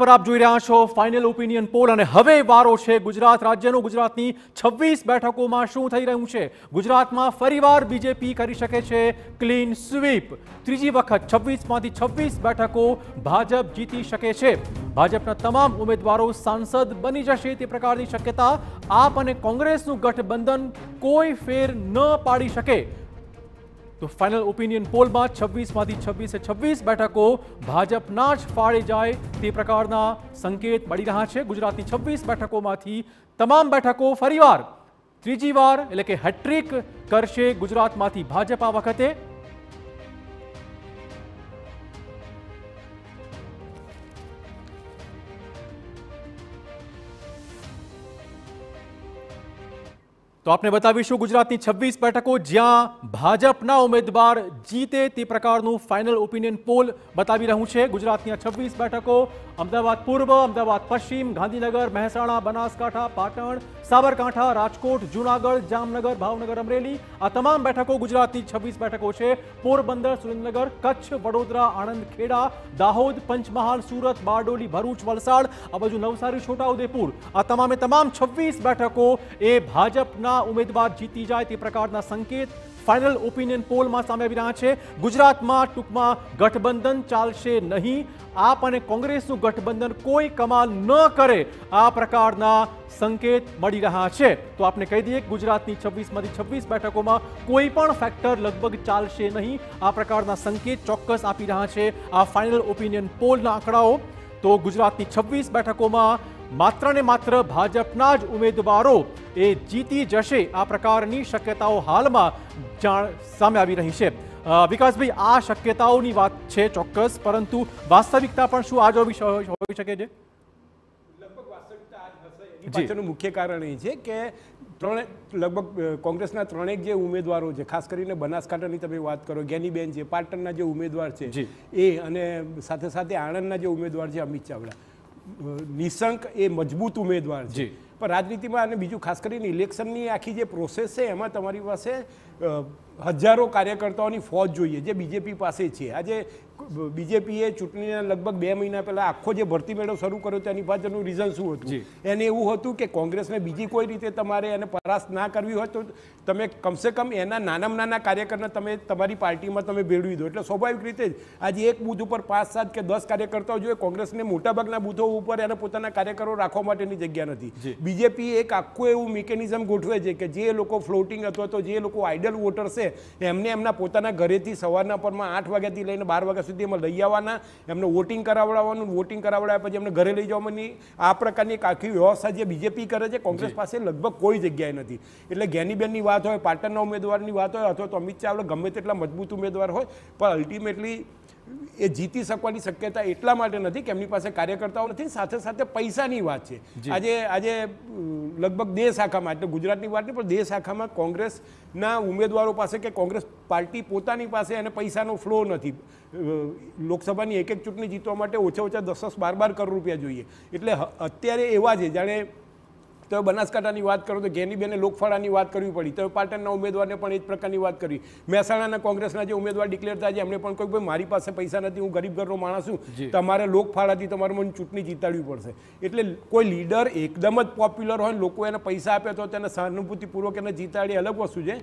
પર આપ જોઈ રહ્યા છો ફાઇનલ ઓપિનિયન પોલ અને હવે વારો છે ગુજરાત રાજ્યનો ગુજરાતની છવ્વીસ બેઠકોમાં શું થઈ રહ્યું છે ગુજરાતમાં ફરીવાર બીજેપી કરી શકે છે ક્લીન સ્વીપ ત્રીજી વખત છવ્વીસમાંથી છવ્વીસ બેઠકો ભાજપ જીતી શકે છે ભાજપના તમામ ઉમેદવારો સાંસદ બની જશે તે પ્રકારની શક્યતા આપ અને કોંગ્રેસનું ગઠબંધન કોઈ ફેર ન પાડી શકે तो फाइनल ओपिनियन पोल માં 26 માંથી 26 એ 26 બેઠકો ભાજપના જ ફાળે જાય તે પ્રકારના સંકેત મળી રહ્યા છે ગુજરાતની 26 બેઠકોમાંથી તમામ બેઠકો ફરીવાર ત્રીજી વાર એટલે કે હેટ્રિક કરશે ગુજરાતમાંથી ભાજપ આ વખતે તો આપણે બતાવીશું ગુજરાતની છવ્વીસ બેઠકો જ્યાં ભાજપના ઉમેદવાર જીતે તે પ્રકારનું ફાઇનલ ઓપિનિયન પોલ બતાવી રહ્યું છે ગુજરાતની આ છવ્વીસ બેઠકો અમદાવાદ પૂર્વ અમદાવાદ પશ્ચિમ ગાંધીનગર મહેસાણા બનાસકાંઠા પાટણ साबरकांठा राजकोट जूनागढ़ जामनगर भावनगर अमरेली आ तमाम बैठकों गुजरात की छवीस है पोरबंदर सुरेंद्रनगर कच्छ वडोदरा आणंद खेड़ा दाहोद पंचमहाल सूरत बारडोली भरूच वलसाड़ आ बजू नवसारी छोटाउदेपुर आ तमाम छवीस ए भाजपा उम्मीदवार जीती जाए प्रकार संकेत ફાઇનલ ઓપિનિયન પોલમાં સામે આવી રહ્યા છે ગુજરાતમાં ટૂંકમાં ગઠબંધન ચાલશે નહીં આપ અને કોંગ્રેસનું ગઠબંધન કોઈ કમાલ ન કરે આ પ્રકારના સંકેત મળી રહ્યા છે તો આપને કહી દઈએ ગુજરાતની છવ્વીસમાંથી છવ્વીસ બેઠકોમાં કોઈ પણ ફેક્ટર લગભગ ચાલશે નહીં આ પ્રકારના સંકેત ચોક્કસ આપી રહ્યા છે આ ફાઇનલ ઓપિનિયન પોલના આંકડાઓ તો ગુજરાતની છવ્વીસ બેઠકોમાં માત્ર ને માત્ર ભાજપના જ ઉમેદવારો એ જીતી જશે આ પ્રકારની શક્યતાઓ હાલમાં જાણ સામે આવી રહી છે વિકાસભાઈ આ શક્યતાઓની વાત છે ચોક્કસ પરંતુ વાસ્તવિકતા પણ શું આજ હોઈ શકે છે પાછળનું મુખ્ય કારણ એ છે કે ત્રણે લગભગ કોંગ્રેસના ત્રણેક જે ઉમેદવારો છે ખાસ કરીને બનાસકાંઠાની તમે વાત કરો ગેનીબેન છે પાટણના જે ઉમેદવાર છે એ અને સાથે સાથે આણંદના જે ઉમેદવાર છે અમિત ચાવડા નિશંક એ મજબૂત ઉમેદવાર છે પણ રાજનીતિમાં અને બીજું ખાસ કરીને ઇલેક્શનની આખી જે પ્રોસેસ છે એમાં તમારી પાસે હજારો કાર્યકર્તાઓની ફોજ જોઈએ જે બીજેપી પાસે છે આજે બીજેપીએ ચૂંટણીના લગભગ બે મહિના પહેલાં આખો જે ભરતી મેળો શરૂ કર્યો તેની પાછળનું રીઝન શું હતું એને એવું હતું કે કોંગ્રેસને બીજી કોઈ રીતે તમારે એને પરાસ્ત ના કરવી હોય તો તમે કમસે કમ એના નાનામાં નાના કાર્યકરને તમે તમારી પાર્ટીમાં તમે ભેળવી દો એટલે સ્વાભાવિક રીતે જ આજે એક બૂથ ઉપર પાંચ સાત કે દસ કાર્યકર્તાઓ જોઈએ કોંગ્રેસને મોટાભાગના બૂથો ઉપર એને પોતાના કાર્યકરો રાખવા માટેની જગ્યા નથી બીજેપી એક આખું એવું મિકેનિઝમ ગોઠવે છે કે જે લોકો ફ્લોટિંગ અથવા તો જે લોકો આઇડલ વોટર છે એમને એમના પોતાના ઘરેથી સવારના પરમાં આઠ વાગ્યાથી લઈને બાર વાગ્યા સુધી એમાં લઈ આવવાના એમને વોટિંગ કરાવડાવવાનું વોટિંગ કરાવડાવ્યા પછી એમને ઘરે લઈ જવાની આ પ્રકારની એક આખી વ્યવસ્થા જે બીજેપી કરે છે કોંગ્રેસ પાસે લગભગ કોઈ જગ્યાએ નથી એટલે જ્ઞાનીબેનની વાત હોય પાટણના ઉમેદવારની વાત હોય અથવા તો અમિત ચાવડા ગમે તેટલા મજબૂત ઉમેદવાર હોય પણ અલ્ટિમેટલી એ જીતી શકવાની શક્યતા એટલા માટે નથી કે એમની પાસે કાર્યકર્તાઓ નથી સાથે સાથે પૈસાની વાત છે આજે આજે લગભગ દેહ શાખામાં એટલે ગુજરાતની વાત નહીં પણ દેશ શાખામાં કોંગ્રેસના ઉમેદવારો પાસે કે કોંગ્રેસ પાર્ટી પોતાની પાસે એને પૈસાનો ફ્લો નથી લોકસભાની એક એક ચૂંટણી જીતવા માટે ઓછા ઓછા દસ દસ બાર બાર કરોડ રૂપિયા જોઈએ એટલે અત્યારે એવા છે જાણે તો બનાસકાંઠાની વાત કરો તો ઘેનીબેને લોકફાળાની વાત કરવી પડી તો પાટણના ઉમેદવારને પણ એ જ પ્રકારની વાત કરવી મહેસાણાના કોંગ્રેસના જે ઉમેદવાર ડિક્લેર થાય છે એમણે પણ કોઈ ભાઈ મારી પાસે પૈસા નથી હું ગરીબ ઘરનો માણસ છું તમારે લોકફાળાથી તમારે મને ચૂંટણી જીતાડવી પડશે એટલે કોઈ લીડર એકદમ જ પોપ્યુલર હોય લોકો એને પૈસા આપે તો તેને સહાનુભૂતિપૂર્વક એને જીતાડી અલગ વસ્તુ છે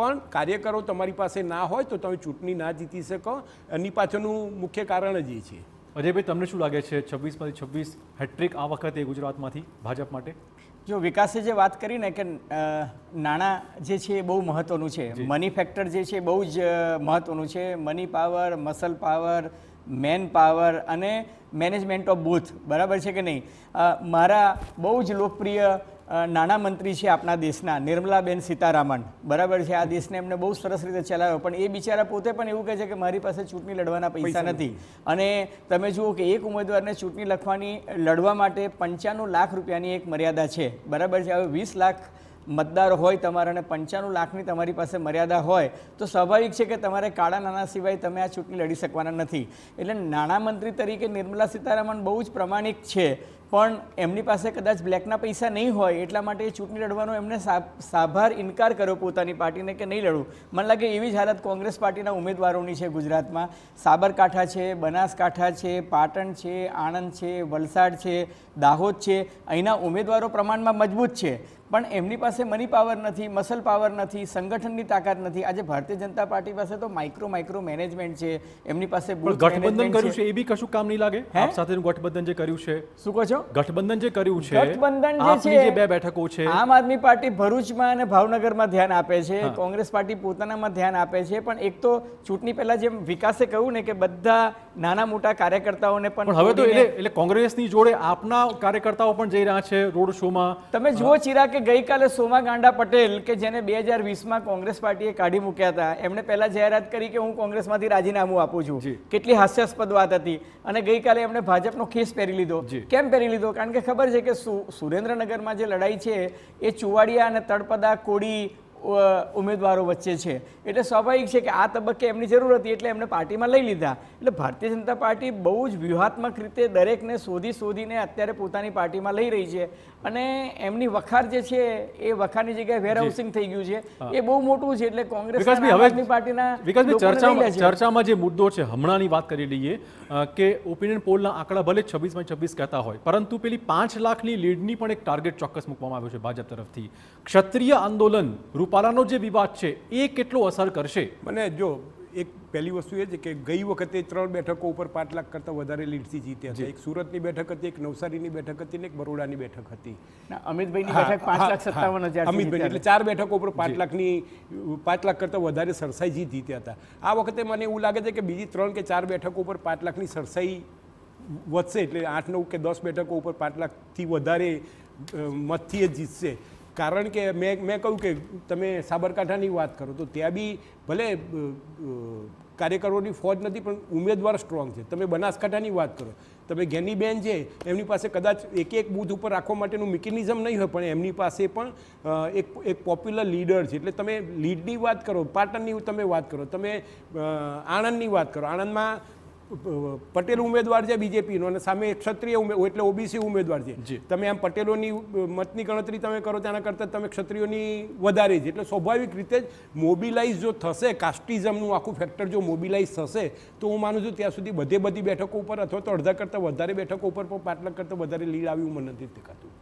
પણ કાર્યકરો તમારી પાસે ના હોય તો તમે ચૂંટણી ના જીતી શકો એની પાછળનું મુખ્ય કારણ જ એ છે અજયભાઈ તમને શું લાગે છે છવ્વીસમાંથી છવ્વીસ હેટ્રિક આ વખતે ગુજરાતમાંથી ભાજપ માટે જો વિકાસે જે વાત કરી ને કે નાણાં જે છે એ બહુ મહત્ત્વનું છે મની ફેક્ટર જે છે બહુ જ મહત્ત્વનું છે money power muscle power man power અને મેનેજમેન્ટ ઓફ બુથ બરાબર છે કે નહીં મારા બહુ જ લોકપ્રિય નાણાં મંત્રી છે આપણા દેશના નિર્મલાબેન સીતારામન બરાબર છે આ દેશને એમને બહુ સરસ રીતે ચલાવ્યો પણ એ બિચારા પોતે પણ એવું કહે છે કે મારી પાસે ચૂંટણી લડવાના પૈસા નથી અને તમે જુઓ કે એક ઉમેદવારને ચૂંટણી લખવાની લડવા માટે પંચાણું લાખ રૂપિયાની એક મર્યાદા છે બરાબર છે હવે વીસ લાખ મતદાર હોય તમારા અને પંચાણું લાખની તમારી પાસે મર્યાદા હોય તો સ્વાભાવિક છે કે તમારે કાળા નાણાં સિવાય તમે આ ચૂંટણી લડી શકવાના નથી એટલે નાણામંત્રી તરીકે નિર્મલા સીતારામન બહુ જ પ્રમાણિક છે પણ એમની પાસે કદાચ બ્લેકના પૈસા નહીં હોય એટલા માટે ચૂંટણી લડવાનો એમને સાભાર ઇનકાર કર્યો પોતાની પાર્ટીને કે નહીં લડવું મને લાગે એવી જ હાલત કોંગ્રેસ પાર્ટીના ઉમેદવારોની છે ગુજરાતમાં સાબરકાંઠા છે બનાસકાંઠા છે પાટણ છે આણંદ છે વલસાડ છે દાહોદ છે અહીંના ઉમેદવારો પ્રમાણમાં મજબૂત છે પણ એમની પાસે મની પાવર નથી મસલ પાવર નથી સંગઠનની તાકાત નથી આજે ભારતીય જનતા પાર્ટી પાસે તો માઇક્રો માઇક્રો મેનેજમેન્ટ છે એમની પાસે ગઠબંધન કર્યું છે એ બી કશું કામ નહીં લાગે આપ સાથેનું ગઠબંધન જે કર્યું છે શું કહો છો ગઠબંધન જે કર્યું છે ગઠબંધન જે છે બે બેઠકો છે આમ આદમી પાર્ટી ભરૂચમાં અને ભાવનગરમાં ધ્યાન આપે છે કોંગ્રેસ પાર્ટી પોતાનામાં ધ્યાન આપે છે પણ એક તો ચૂંટણી પહેલા જેમ વિકાસે કહ્યું ને કે બધા નાના મોટા કાર્યકર્તાઓને પણ હવે તો એટલે કોંગ્રેસની જોડે આપના કાર્યકર્તાઓ પણ જઈ રહ્યા છે રોડ શોમાં તમે જુઓ ચિરા કે ગઈકાલે સોમા ગાંડા પટેલ કે જેને બે હજાર વીસમાં કોંગ્રેસ પાર્ટીએ કાઢી મૂક્યા હતા એમણે પહેલા જાહેરાત કરી કે હું કોંગ્રેસમાંથી રાજીનામું આપું છું કેટલી હાસ્યાસ્પદ વાત હતી અને ગઈકાલે એમણે ભાજપનો ખેસ પહેરી લીધો કેમ પહેરી લીધો કારણ કે ખબર છે કે સુરેન્દ્રનગરમાં જે લડાઈ છે એ ચુવાડિયા અને તળપદા કોડી ઉમેદવારો વચ્ચે છે એટલે સ્વાભાવિક છે કે આ તબક્કે એમની જરૂર હતી એટલે એમને પાર્ટીમાં લઈ લીધા એટલે ભારતીય જનતા પાર્ટી બહુ જ વ્યૂહાત્મક રીતે દરેકને શોધી શોધીને અત્યારે પોતાની પાર્ટીમાં લઈ રહી છે અને એમની વખાર જે છે એ વખારની જગ્યાએ વેરહાઉસિંગ થઈ ગયું છે એ બહુ મોટું છે એટલે કોંગ્રેસ પાર્ટીના ચર્ચામાં ચર્ચામાં જે મુદ્દો છે હમણાંની વાત કરી લઈએ કે ઓપિનિયન પોલના આંકડા ભલે છવ્વીસમાં છવ્વીસ કહેતા હોય પરંતુ પેલી પાંચ લાખની લીડની પણ એક ટાર્ગેટ ચોક્કસ મૂકવામાં આવ્યો છે ભાજપ તરફથી ક્ષત્રિય આંદોલન રૂપ પશુપાલનનો જે વિવાદ છે એ કેટલો અસર કરશે મને જો એક પહેલી વસ્તુ એ છે કે ગઈ વખતે ત્રણ બેઠકો ઉપર પાંચ લાખ કરતાં વધારે લીડથી જીત્યા છે એક સુરતની બેઠક હતી એક નવસારીની બેઠક હતી ને એક બરોડાની બેઠક હતી અમિતભાઈની પાંચ લાખ સત્તાવન હજાર અમિતભાઈ એટલે ચાર બેઠકો ઉપર પાંચ લાખની પાંચ લાખ કરતાં વધારે સરસાઈ જીત જીત્યા હતા આ વખતે મને એવું લાગે છે કે બીજી ત્રણ કે ચાર બેઠકો ઉપર પાંચ લાખની સરસાઈ વધશે એટલે આઠ નવ કે દસ બેઠકો ઉપર પાંચ લાખથી વધારે મતથી જ જીતશે કારણ કે મેં મેં કહ્યું કે તમે સાબરકાંઠાની વાત કરો તો ત્યાં બી ભલે કાર્યકરોની ફોજ નથી પણ ઉમેદવાર સ્ટ્રોંગ છે તમે બનાસકાંઠાની વાત કરો તમે જ્ઞાનીબેન છે એમની પાસે કદાચ એક એક બૂથ ઉપર રાખવા માટેનું મિકેનિઝમ નહીં હોય પણ એમની પાસે પણ એક એક પોપ્યુલર લીડર છે એટલે તમે લીડની વાત કરો પાટણની તમે વાત કરો તમે આણંદની વાત કરો આણંદમાં પટેલ ઉમેદવાર છે બીજેપીનો અને સામે ક્ષત્રિય એટલે ઓબીસી ઉમેદવાર છે તમે આમ પટેલોની મતની ગણતરી તમે કરો તેના કરતાં તમે ક્ષત્રિયોની વધારે છે એટલે સ્વાભાવિક રીતે જ મોબિલાઇઝ જો થશે કાસ્ટિઝમનું આખું ફેક્ટર જો મોબિલાઇઝ થશે તો હું માનું છું ત્યાં સુધી બધે બધી બેઠકો ઉપર અથવા તો અડધા કરતાં વધારે બેઠકો ઉપર પણ પાટલા કરતાં વધારે લીડ આવી હું મને નથી દેખાતું